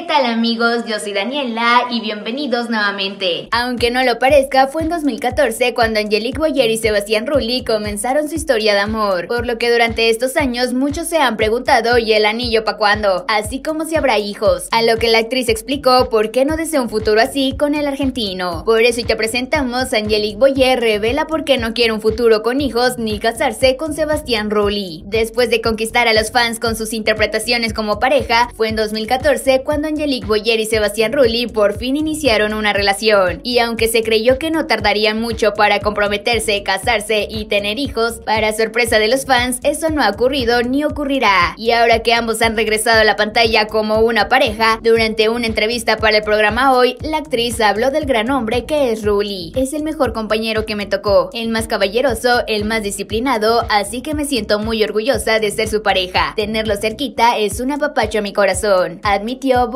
¿Qué tal amigos? Yo soy Daniela y bienvenidos nuevamente. Aunque no lo parezca, fue en 2014 cuando Angelique Boyer y Sebastián Rulli comenzaron su historia de amor, por lo que durante estos años muchos se han preguntado ¿y el anillo para cuándo? Así como si habrá hijos, a lo que la actriz explicó por qué no desea un futuro así con el argentino. Por eso y te presentamos, Angelique Boyer revela por qué no quiere un futuro con hijos ni casarse con Sebastián Rulli. Después de conquistar a los fans con sus interpretaciones como pareja, fue en 2014 cuando Angelique Boyer y Sebastián Rulli por fin iniciaron una relación, y aunque se creyó que no tardarían mucho para comprometerse, casarse y tener hijos, para sorpresa de los fans, eso no ha ocurrido ni ocurrirá. Y ahora que ambos han regresado a la pantalla como una pareja, durante una entrevista para el programa Hoy, la actriz habló del gran hombre que es Rulli. Es el mejor compañero que me tocó, el más caballeroso, el más disciplinado, así que me siento muy orgullosa de ser su pareja. Tenerlo cerquita es un apapacho a mi corazón, admitió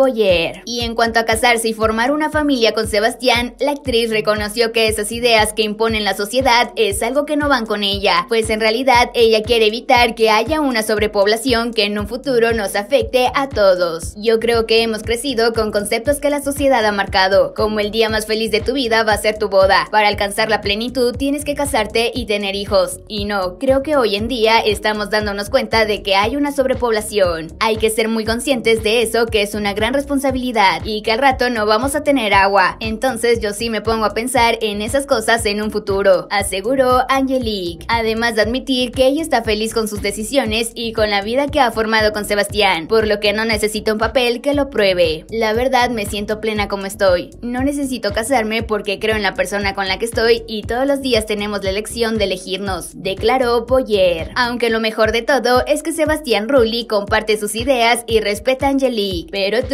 y en cuanto a casarse y formar una familia con Sebastián, la actriz reconoció que esas ideas que imponen la sociedad es algo que no van con ella, pues en realidad ella quiere evitar que haya una sobrepoblación que en un futuro nos afecte a todos. Yo creo que hemos crecido con conceptos que la sociedad ha marcado, como el día más feliz de tu vida va a ser tu boda. Para alcanzar la plenitud tienes que casarte y tener hijos. Y no, creo que hoy en día estamos dándonos cuenta de que hay una sobrepoblación. Hay que ser muy conscientes de eso que es una gran gran responsabilidad y que al rato no vamos a tener agua. Entonces yo sí me pongo a pensar en esas cosas en un futuro, aseguró Angelique, además de admitir que ella está feliz con sus decisiones y con la vida que ha formado con Sebastián, por lo que no necesito un papel que lo pruebe. La verdad me siento plena como estoy. No necesito casarme porque creo en la persona con la que estoy y todos los días tenemos la elección de elegirnos, declaró Boyer. Aunque lo mejor de todo es que Sebastián Rulli comparte sus ideas y respeta a Angelique, pero tú